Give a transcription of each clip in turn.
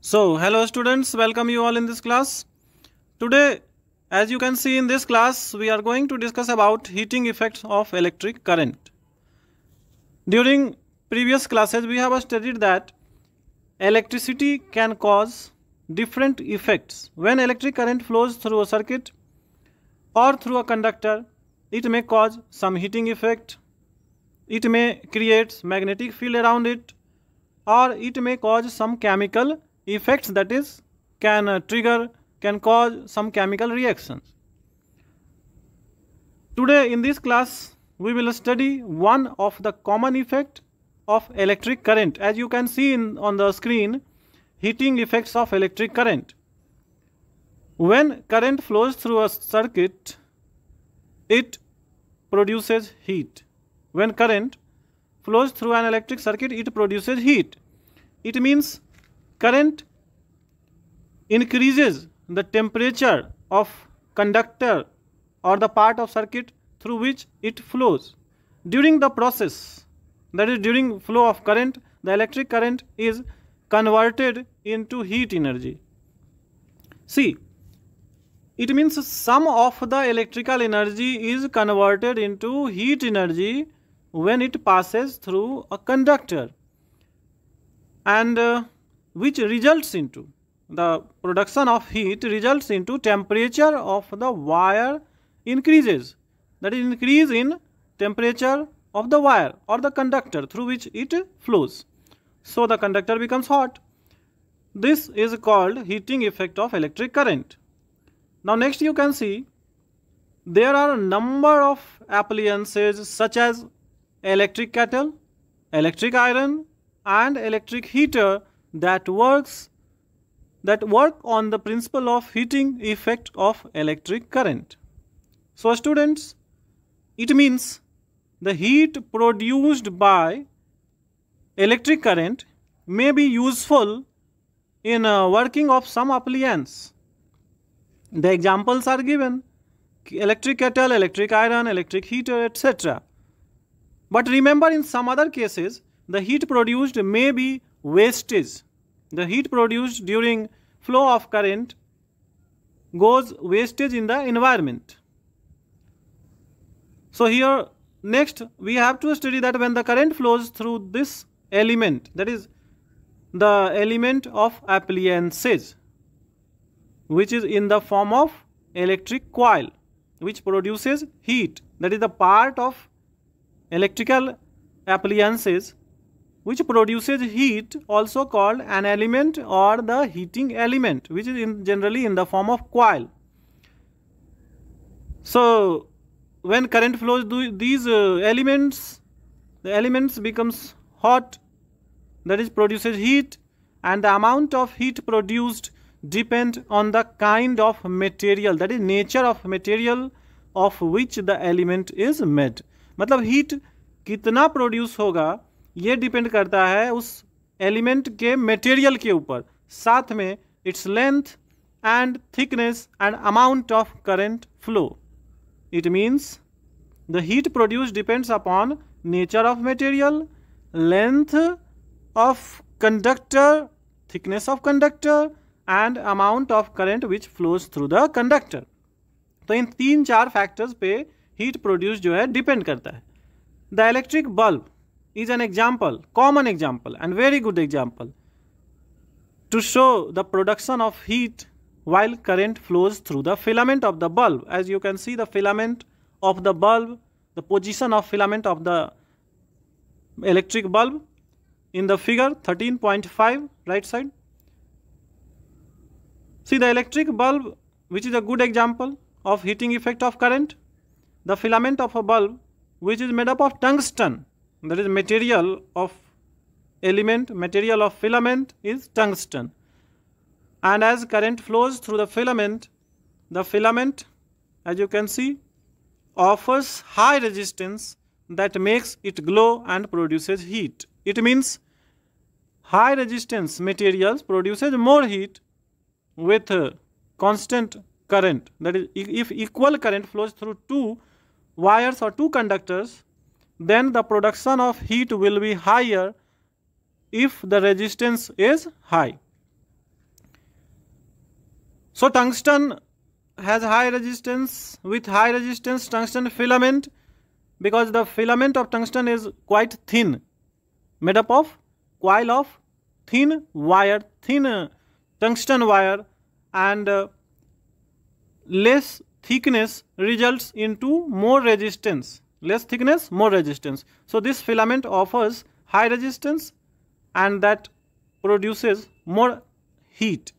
So, hello students, welcome you all in this class. Today, as you can see in this class, we are going to discuss about heating effects of electric current. During previous classes, we have studied that electricity can cause different effects. When electric current flows through a circuit or through a conductor, it may cause some heating effect, it may create magnetic field around it, or it may cause some chemical effects that is can uh, trigger can cause some chemical reactions today in this class we will study one of the common effect of electric current as you can see in, on the screen heating effects of electric current when current flows through a circuit it produces heat when current flows through an electric circuit it produces heat it means current increases the temperature of conductor or the part of circuit through which it flows. During the process, that is during flow of current, the electric current is converted into heat energy. See, it means some of the electrical energy is converted into heat energy when it passes through a conductor. And uh, which results into the production of heat results into temperature of the wire increases that is increase in temperature of the wire or the conductor through which it flows. So the conductor becomes hot. This is called heating effect of electric current. Now next you can see there are a number of appliances such as electric kettle, electric iron and electric heater that works that work on the principle of heating effect of electric current. So students, it means the heat produced by electric current may be useful in uh, working of some appliance. The examples are given electric kettle, electric iron, electric heater, etc. But remember in some other cases, the heat produced may be wastage the heat produced during flow of current goes wastage in the environment. So here next we have to study that when the current flows through this element that is the element of appliances which is in the form of electric coil which produces heat that is the part of electrical appliances which produces heat also called an element or the heating element which is in generally in the form of coil. So when current flows through these uh, elements the elements becomes hot that is produces heat and the amount of heat produced depend on the kind of material that is nature of material of which the element is made मतलब heat कितना produce होगा ये depend करता है उस element के material के ऊपर साथ में its length and thickness and amount of current flow it means the heat produce depends upon nature of material length of conductor thickness of conductor and amount of current which flows through the conductor तो इन तीन चार factors पे heat produce जो है depend करता है the electric bulb is an example, common example and very good example to show the production of heat while current flows through the filament of the bulb. As you can see the filament of the bulb, the position of filament of the electric bulb in the figure 13.5 right side. See the electric bulb which is a good example of heating effect of current. The filament of a bulb which is made up of tungsten that is material of element material of filament is tungsten and as current flows through the filament the filament as you can see offers high resistance that makes it glow and produces heat it means high resistance materials produces more heat with constant current that is if equal current flows through two wires or two conductors then the production of heat will be higher if the resistance is high. So tungsten has high resistance. With high resistance tungsten filament because the filament of tungsten is quite thin made up of coil of thin wire, thin uh, tungsten wire and uh, less thickness results into more resistance less thickness more resistance so this filament offers high resistance and that produces more heat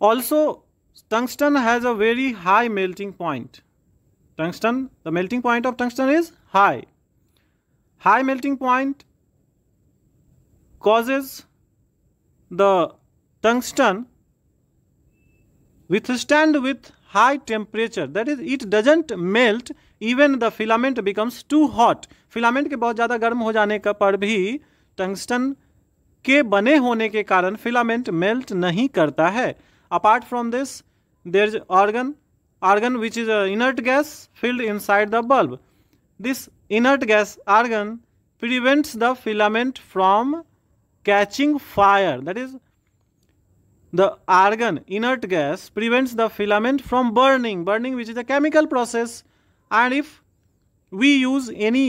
also tungsten has a very high melting point tungsten the melting point of tungsten is high high melting point causes the tungsten withstand with high temperature that is it doesn't melt even the filament becomes too hot filament के बहुत ज़्यादा गर्म हो जाने का पर भी tungsten के बने होने के कारण फिलामेंट मेल्ट नहीं करता है apart from this there is argon argon which is inert gas filled inside the bulb this inert gas argon prevents the filament from catching fire that is the argon inert gas prevents the filament from burning burning which is a chemical process and if we use any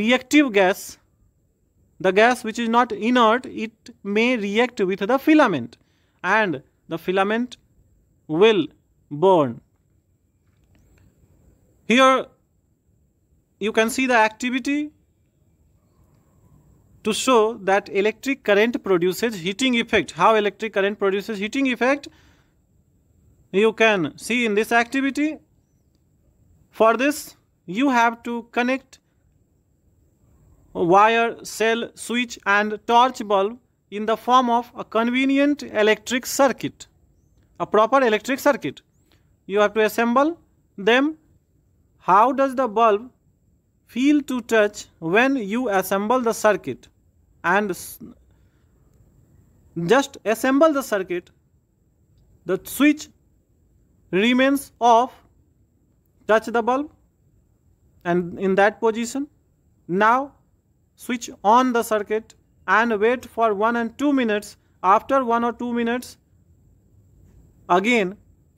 reactive gas the gas which is not inert it may react with the filament and the filament will burn here you can see the activity to show that electric current produces heating effect. How electric current produces heating effect? You can see in this activity. For this, you have to connect wire, cell, switch and torch bulb in the form of a convenient electric circuit, a proper electric circuit. You have to assemble them. How does the bulb feel to touch when you assemble the circuit? and just assemble the circuit the switch remains off touch the bulb and in that position now switch on the circuit and wait for 1 and 2 minutes after 1 or 2 minutes again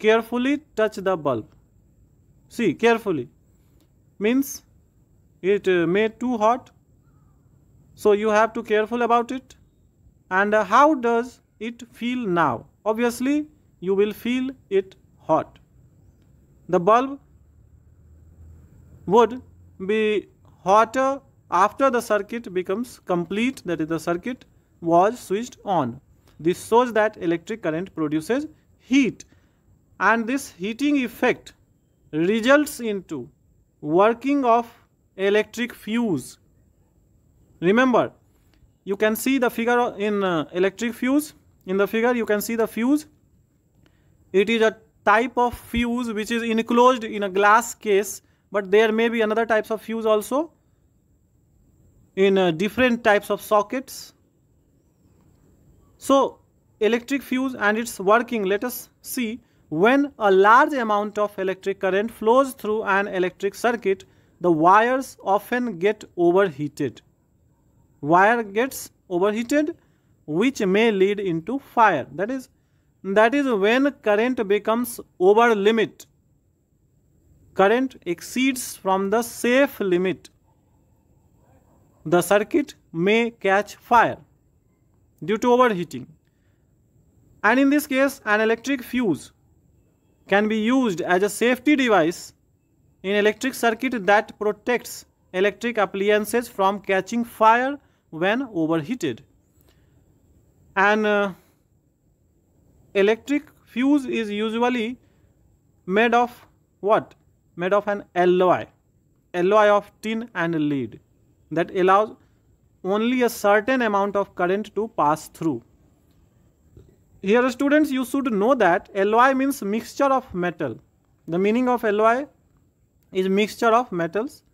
carefully touch the bulb see carefully means it uh, made too hot so you have to careful about it and uh, how does it feel now obviously you will feel it hot the bulb would be hotter after the circuit becomes complete that is the circuit was switched on this shows that electric current produces heat and this heating effect results into working of electric fuse Remember, you can see the figure in uh, electric fuse. In the figure, you can see the fuse. It is a type of fuse which is enclosed in a glass case, but there may be another types of fuse also in uh, different types of sockets. So, electric fuse and its working, let us see when a large amount of electric current flows through an electric circuit, the wires often get overheated wire gets overheated which may lead into fire that is that is when current becomes over limit current exceeds from the safe limit the circuit may catch fire due to overheating and in this case an electric fuse can be used as a safety device in electric circuit that protects electric appliances from catching fire when overheated. An uh, electric fuse is usually made of what? Made of an alloy, alloy of tin and lead that allows only a certain amount of current to pass through. Here students you should know that alloy means mixture of metal. The meaning of alloy is mixture of metals.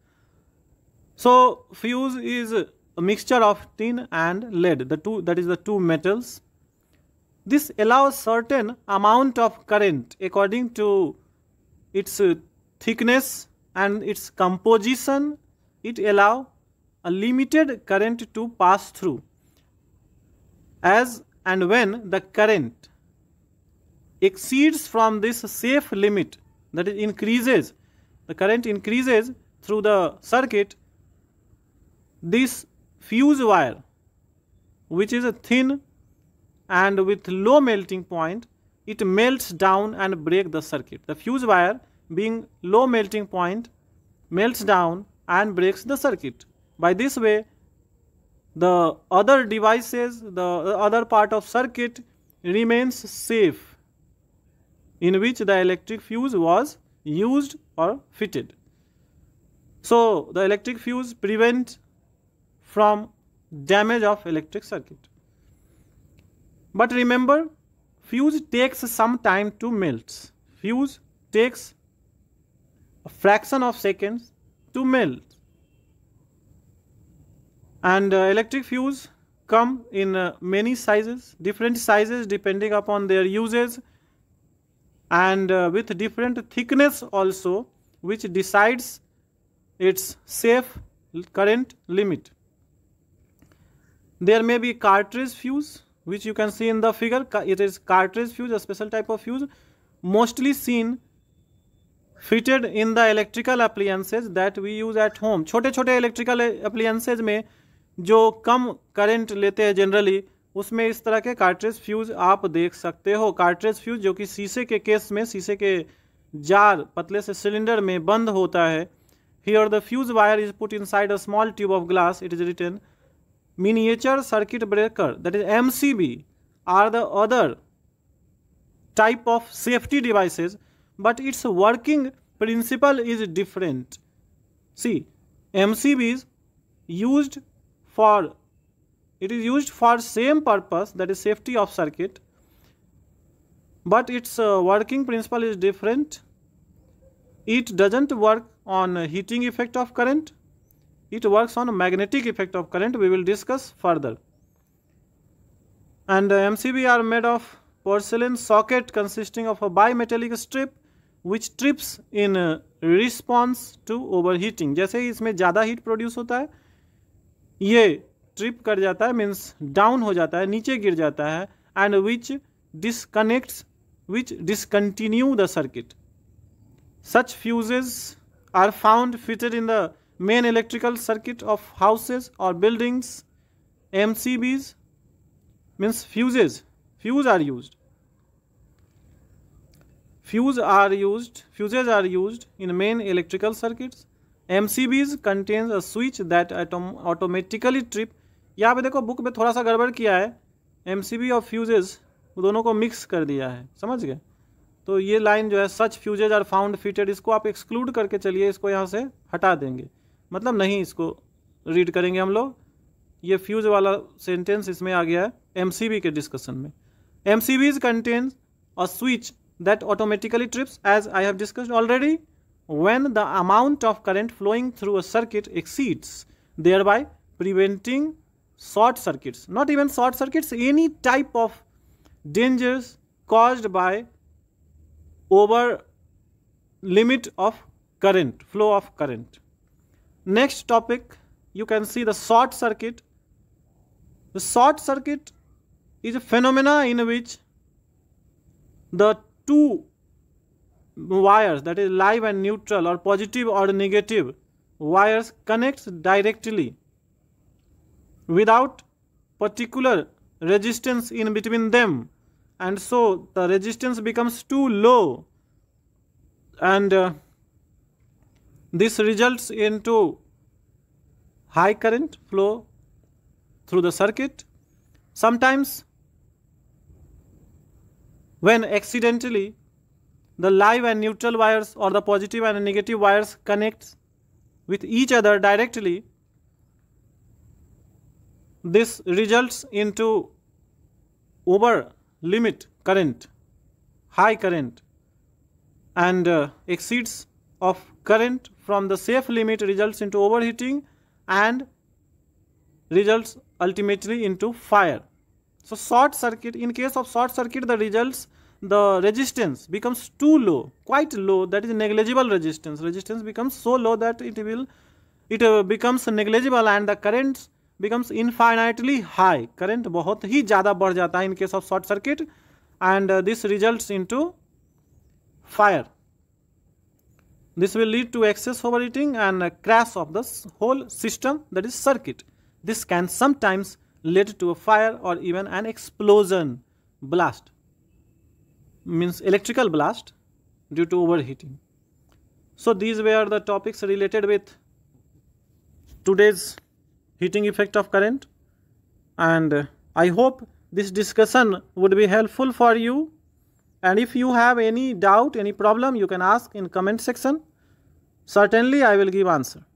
So fuse is a mixture of tin and lead, the two, that is the two metals. This allows certain amount of current according to its uh, thickness and its composition. It allow a limited current to pass through as and when the current exceeds from this safe limit that is increases the current increases through the circuit this fuse wire which is a thin and with low melting point it melts down and break the circuit the fuse wire being low melting point melts down and breaks the circuit by this way the other devices the other part of circuit remains safe in which the electric fuse was used or fitted so the electric fuse prevents from damage of electric circuit. But remember, fuse takes some time to melt. Fuse takes a fraction of seconds to melt. And uh, electric fuse come in uh, many sizes, different sizes depending upon their usage and uh, with different thickness also which decides its safe current limit. there may be cartridge fuse which you can see in the figure it is cartridge fuse a special type of fuse mostly seen fitted in the electrical appliances that we use at home छोटे छोटे electrical appliances में जो कम current लेते हैं generally उसमें इस तरह के cartridge fuse आप देख सकते हो cartridge fuse जो कि शीशे के केस में शीशे के जार पतले से सिलेंडर में बंद होता है here the fuse wire is put inside a small tube of glass it is written miniature circuit breaker that is MCB are the other type of safety devices but its working principle is different. See MCBs used for it is used for same purpose that is safety of circuit but its uh, working principle is different. It doesn't work on heating effect of current it works on magnetic effect of current we will discuss further and uh, mcb are made of porcelain socket consisting of a bimetallic strip which trips in uh, response to overheating jaise ही इसमें ज़्यादा heat produce होता है ये trip कर जाता है means down हो जाता है नीचे गिर जाता है and which disconnects which discontinue the circuit. Such fuses are found fitted in the main electrical circuit of houses or buildings mcbs means fuses fuse are used fuse are used fuses are used in main electrical circuits mcbs contains a switch that atom automatically trip यहाँ पे देखो book में थोड़ा सा गड़बड़ किया है M और फ्यूजेज दोनों को मिक्स कर दिया है समझ गए तो ये लाइन जो है such fuses are found fitted इसको आप एक्सक्लूड करके चलिए इसको यहाँ से हटा देंगे मतलब नहीं इसको रीड करेंगे हम लोग ये फ्यूज़ वाला सेंटेंस इसमें आ गया है एम सी बी के डिस्कशन में M C Bs contains a switch that automatically trips as I have discuss already when the amount of current flowing through a circuit exceeds thereby preventing short circuits not even short circuits any type of dangers cause by over limit of current flow of current Next topic, you can see the short circuit. The short circuit is a phenomena in which the two wires that is live and neutral or positive or negative wires connects directly without particular resistance in between them and so the resistance becomes too low and uh, this results into high current flow through the circuit. Sometimes when accidentally the live and neutral wires or the positive and negative wires connect with each other directly, this results into over limit current, high current and uh, exceeds of current from the safe limit results into overheating and results ultimately into fire. So short circuit, in case of short circuit, the results, the resistance becomes too low, quite low, that is negligible resistance. Resistance becomes so low that it will, it uh, becomes negligible and the current becomes infinitely high. Current बहुत ही ज़्यादा बढ़ जाता है in case of short circuit and uh, this results into fire. This will lead to excess overheating and crash of the whole system that is circuit. This can sometimes lead to a fire or even an explosion blast means electrical blast due to overheating. So these were the topics related with today's heating effect of current and uh, I hope this discussion would be helpful for you and if you have any doubt any problem you can ask in comment section certainly i will give answer